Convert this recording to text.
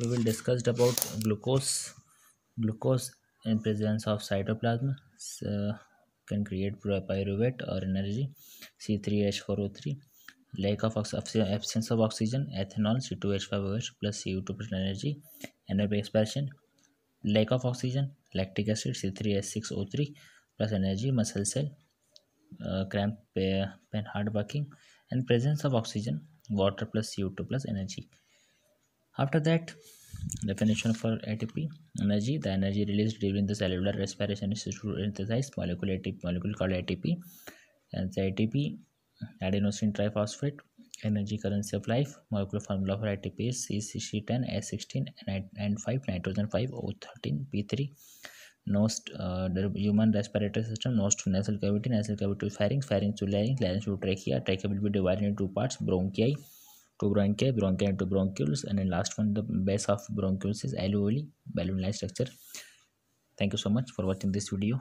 we will discuss about glucose glucose in presence of cytoplasm so, can create pyruvate or energy c3h4o3 lack of absence of oxygen ethanol c2h5oh plus co2 plus energy anaerobic expansion lack of oxygen lactic acid c3h6o3 plus energy muscle cell uh, cramp uh, heart hard working and presence of oxygen water plus co2 plus energy after that definition for atp energy the energy released during the cellular respiration is synthesized molecule atp molecule called atp and the atp adenosine triphosphate energy currency of life molecular formula for atp is cc10 s16 and 5 nitrogen 5 o13 p3 Most uh, human respiratory system nose to nasal cavity nasal cavity to pharynx pharynx to larynx larynx to trachea trachea will be divided into two parts bronchi two bronchi bronchi and two bronchioles and then last one the base of bronchioles is alveoli balloon like structure thank you so much for watching this video